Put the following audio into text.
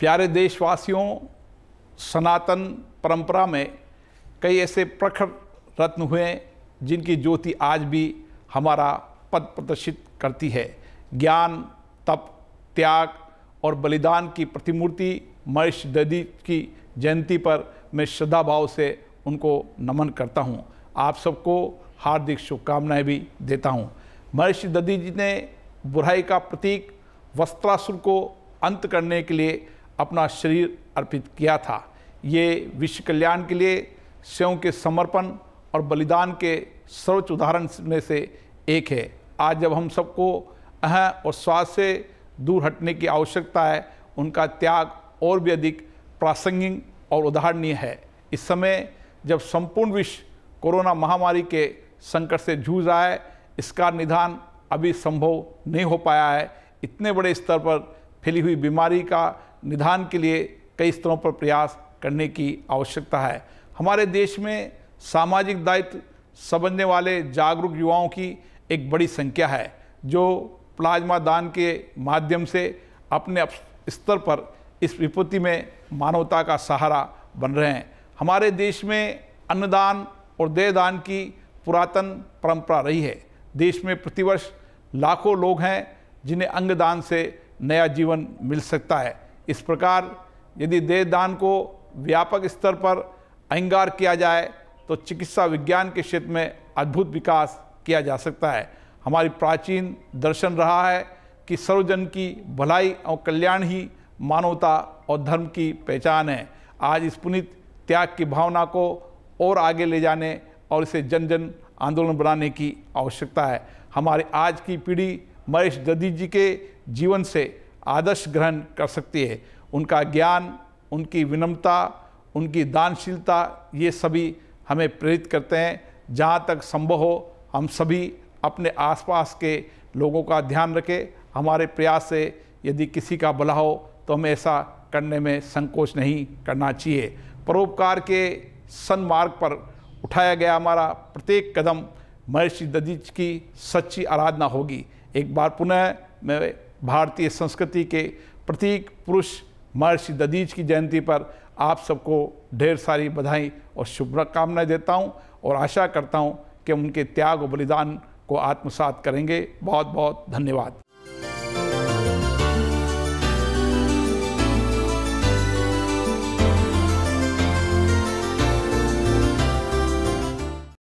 प्यारे देशवासियों सनातन परंपरा में कई ऐसे प्रखर रत्न हुए जिनकी ज्योति आज भी हमारा पद प्रदर्शित करती है ज्ञान तप त्याग और बलिदान की प्रतिमूर्ति महेश ददी की जयंती पर मैं श्रद्धा भाव से उनको नमन करता हूँ आप सबको हार्दिक शुभकामनाएं भी देता हूँ महर्षि ददी जी ने बुराई का प्रतीक वस्त्रासुर को अंत करने के लिए अपना शरीर अर्पित किया था ये विश्व कल्याण के लिए स्वयं के समर्पण और बलिदान के सर्वोच्च उदाहरण में से एक है आज जब हम सबको अह और स्वास्थ्य से दूर हटने की आवश्यकता है उनका त्याग और भी अधिक प्रासंगिक और उदाहरणीय है इस समय जब संपूर्ण विश्व कोरोना महामारी के संकट से जूझ रहा है इसका निदान अभी संभव नहीं हो पाया है इतने बड़े स्तर पर फैली हुई बीमारी का निदान के लिए कई स्तरों पर प्रयास करने की आवश्यकता है हमारे देश में सामाजिक दायित्व समझने वाले जागरूक युवाओं की एक बड़ी संख्या है जो प्लाज्मा दान के माध्यम से अपने स्तर पर इस विपत्ति में मानवता का सहारा बन रहे हैं हमारे देश में अन्नदान और देहदान की पुरातन परंपरा रही है देश में प्रतिवर्ष लाखों लोग हैं जिन्हें अंगदान से नया जीवन मिल सकता है इस प्रकार यदि देह दान को व्यापक स्तर पर अहंगार किया जाए तो चिकित्सा विज्ञान के क्षेत्र में अद्भुत विकास किया जा सकता है हमारी प्राचीन दर्शन रहा है कि सर्वजन की भलाई और कल्याण ही मानवता और धर्म की पहचान है आज इस पुनित त्याग की भावना को और आगे ले जाने और इसे जन जन आंदोलन बनाने की आवश्यकता है हमारे आज की पीढ़ी महेश दधी जी के जीवन से आदर्श ग्रहण कर सकती है उनका ज्ञान उनकी विनम्रता उनकी दानशीलता ये सभी हमें प्रेरित करते हैं जहाँ तक संभव हो हम सभी अपने आसपास के लोगों का ध्यान रखें हमारे प्रयास से यदि किसी का भला हो तो हमें ऐसा करने में संकोच नहीं करना चाहिए परोपकार के सन्मार्ग पर उठाया गया हमारा प्रत्येक कदम महर्षि दधीच की सच्ची आराधना होगी एक बार पुनः मैं भारतीय संस्कृति के प्रतीक पुरुष महर्षि ददीज की जयंती पर आप सबको ढेर सारी बधाई और शुभकामनाएं देता हूं और आशा करता हूं कि उनके त्याग और बलिदान को आत्मसात करेंगे बहुत बहुत धन्यवाद